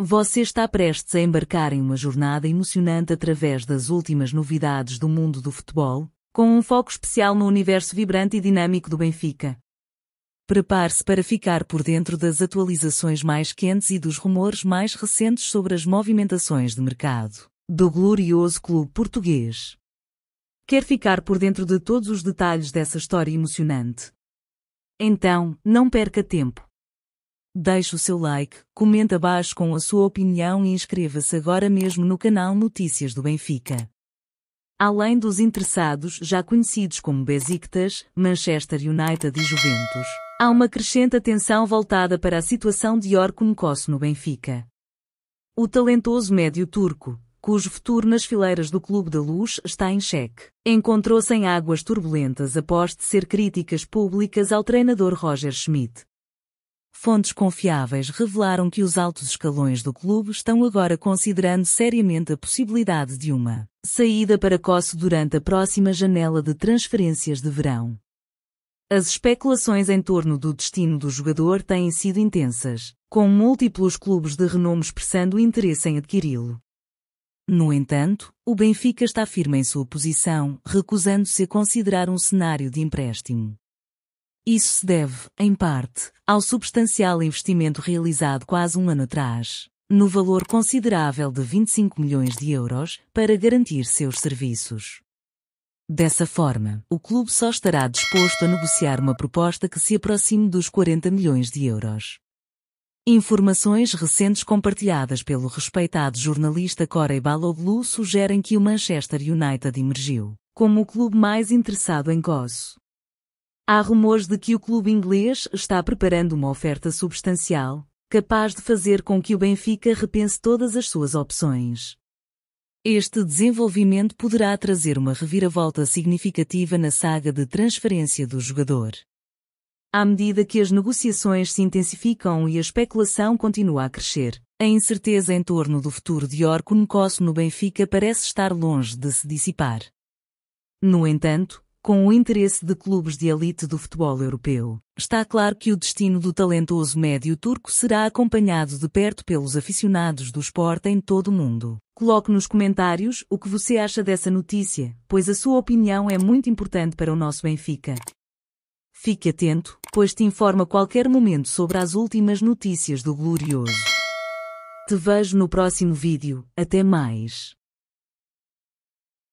Você está prestes a embarcar em uma jornada emocionante através das últimas novidades do mundo do futebol, com um foco especial no universo vibrante e dinâmico do Benfica. Prepare-se para ficar por dentro das atualizações mais quentes e dos rumores mais recentes sobre as movimentações de mercado do glorioso clube português. Quer ficar por dentro de todos os detalhes dessa história emocionante? Então, não perca tempo. Deixe o seu like, comente abaixo com a sua opinião e inscreva-se agora mesmo no canal Notícias do Benfica. Além dos interessados já conhecidos como Besiktas, Manchester United e Juventus, há uma crescente atenção voltada para a situação de Orkun Kos no Benfica. O talentoso médio turco, cujo futuro nas fileiras do Clube da Luz está em xeque, encontrou-se em águas turbulentas após ser críticas públicas ao treinador Roger Schmidt Fontes confiáveis revelaram que os altos escalões do clube estão agora considerando seriamente a possibilidade de uma saída para Coço durante a próxima janela de transferências de verão. As especulações em torno do destino do jogador têm sido intensas, com múltiplos clubes de renome expressando interesse em adquiri-lo. No entanto, o Benfica está firme em sua posição, recusando-se a considerar um cenário de empréstimo. Isso se deve, em parte, ao substancial investimento realizado quase um ano atrás, no valor considerável de 25 milhões de euros, para garantir seus serviços. Dessa forma, o clube só estará disposto a negociar uma proposta que se aproxime dos 40 milhões de euros. Informações recentes compartilhadas pelo respeitado jornalista Corey Baloglu sugerem que o Manchester United emergiu como o clube mais interessado em Gosso. Há rumores de que o clube inglês está preparando uma oferta substancial, capaz de fazer com que o Benfica repense todas as suas opções. Este desenvolvimento poderá trazer uma reviravolta significativa na saga de transferência do jogador. À medida que as negociações se intensificam e a especulação continua a crescer, a incerteza em torno do futuro de Orkun Kosso no Benfica parece estar longe de se dissipar. No entanto, com o interesse de clubes de elite do futebol europeu. Está claro que o destino do talentoso médio turco será acompanhado de perto pelos aficionados do esporte em todo o mundo. Coloque nos comentários o que você acha dessa notícia, pois a sua opinião é muito importante para o nosso Benfica. Fique atento, pois te informa a qualquer momento sobre as últimas notícias do Glorioso. Te vejo no próximo vídeo. Até mais!